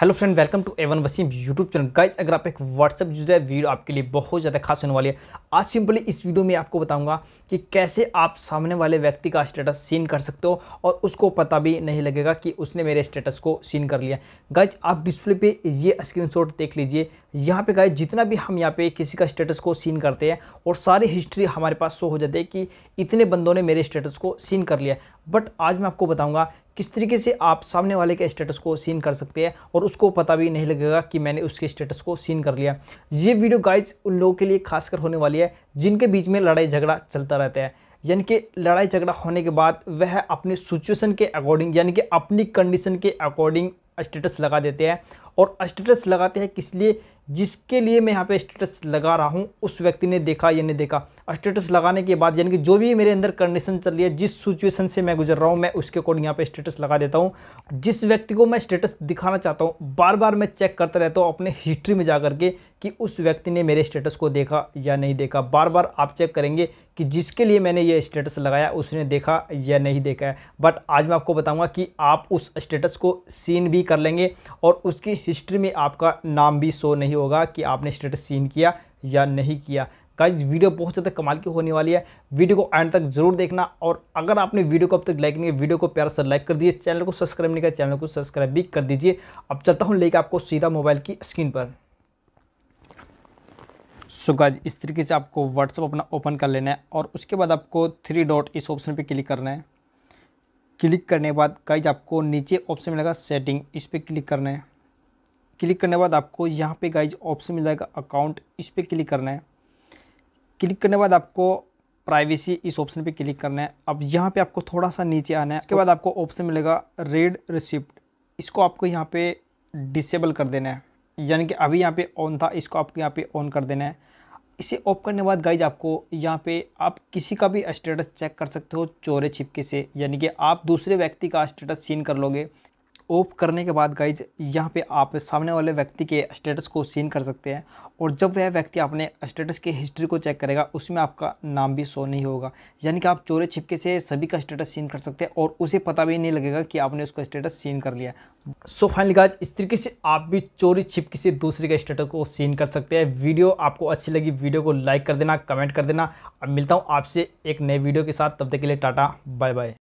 hello friend welcome to एवन Wasim YouTube channel guys अगर आप एक व्हाट्सअप यूजर है वीडियो आपके लिए बहुत ज़्यादा खास होने वाली है आज सिंपली इस वीडियो में आपको बताऊंगा कि कैसे आप सामने वाले व्यक्ति का स्टेटस सीन कर सकते हो और उसको पता भी नहीं लगेगा कि उसने मेरे स्टेटस को सीन कर लिया गाइज आप डिस्प्ले पर ये स्क्रीन देख लीजिए यहाँ पे गाइस जितना भी हम यहाँ पे किसी का स्टेटस को सीन करते हैं और सारी हिस्ट्री हमारे पास शो हो जाती है कि इतने बंदों ने मेरे स्टेटस को सीन कर लिया बट आज मैं आपको बताऊँगा किस तरीके से आप सामने वाले के स्टेटस को सीन कर सकते हैं और उसको पता भी नहीं लगेगा कि मैंने उसके स्टेटस को सीन कर लिया ये वीडियो गाइज उन लोगों के लिए खासकर होने वाली है जिनके बीच में लड़ाई झगड़ा चलता रहता है यानी कि लड़ाई झगड़ा होने के बाद वह अपने सिचुएशन के अकॉर्डिंग यानी कि अपनी कंडीशन के अकॉर्डिंग स्टेटस लगा देते हैं और स्टेटस लगाते हैं किस लिए जिसके लिए मैं यहाँ पे स्टेटस लगा रहा हूँ उस व्यक्ति ने देखा या नहीं देखा स्टेटस लगाने के बाद यानी कि जो भी मेरे अंदर कंडीशन चल रही है जिस सिचुएशन से मैं गुजर रहा हूँ मैं उसके अकॉर्डिंग यहाँ पे स्टेटस लगा देता हूँ जिस व्यक्ति को मैं स्टेटस दिखाना चाहता हूँ बार बार मैं चेक करता रहता हूँ अपने हिस्ट्री में जा करके कि उस व्यक्ति ने मेरे स्टेटस को देखा या नहीं देखा बार बार आप चेक करेंगे कि जिसके लिए मैंने ये स्टेटस लगाया उसने देखा या नहीं देखा है बट आज मैं आपको बताऊंगा कि आप उस स्टेटस को सीन भी कर लेंगे और उसकी हिस्ट्री में आपका नाम भी शो नहीं होगा कि आपने स्टेटस सीन किया या नहीं किया गाइज वीडियो बहुत ज़्यादा कमाल की होने वाली है वीडियो को एंड तक जरूर देखना और अगर आपने वीडियो को अब तक लाइक नहीं किया वीडियो को प्यार से लाइक कर दीजिए चैनल को सब्सक्राइब नहीं किया चैनल को सब्सक्राइब भी कर दीजिए अब चलता हूँ लेकर आपको सीधा मोबाइल की स्क्रीन पर सो so गाइज इस तरीके से आपको व्हाट्सअप अपना ओपन कर लेना है और उसके बाद आपको थ्री डॉट इस ऑप्शन पर क्लिक करना है क्लिक करने के बाद गाइज आपको नीचे ऑप्शन मिलेगा सेटिंग इस पर क्लिक करना है क्लिक करने के बाद आपको यहाँ पे गाइज ऑप्शन मिल जाएगा अकाउंट इस पर क्लिक करना है क्लिक करने के बाद आपको प्राइवेसी इस ऑप्शन पे क्लिक करना है अब यहाँ पे आपको थोड़ा सा नीचे आना है उसके बाद आपको ऑप्शन मिलेगा रेड रिसिप्ट इसको आपको यहाँ पे डिसेबल कर देना है यानी कि अभी यहाँ पे ऑन था इसको आपको यहाँ पे ऑन कर देना है इसे ऑफ करने के बाद गाइज आपको यहाँ पे आप किसी का भी स्टेटस चेक कर सकते हो चोरे छिपके से यानी कि आप दूसरे व्यक्ति का स्टेटस सीन कर लोगे ऑफ करने के बाद गाइज यहाँ पे आप सामने वाले व्यक्ति के स्टेटस को सीन कर सकते हैं और जब वह व्यक्ति अपने स्टेटस के हिस्ट्री को चेक करेगा उसमें आपका नाम भी शो नहीं होगा यानी कि आप चोरे छिपके से सभी का स्टेटस सीन कर सकते हैं और उसे पता भी नहीं लगेगा कि आपने उसका स्टेटस सीन कर लिया सो फाइनली गाइज इस तरीके से आप भी चोरी छिपके से दूसरे के स्टेटस को सीन कर सकते हैं वीडियो आपको अच्छी लगी वीडियो को लाइक कर देना कमेंट कर देना अब मिलता हूँ आपसे एक नए वीडियो के साथ तब तक के लिए टाटा बाय बाय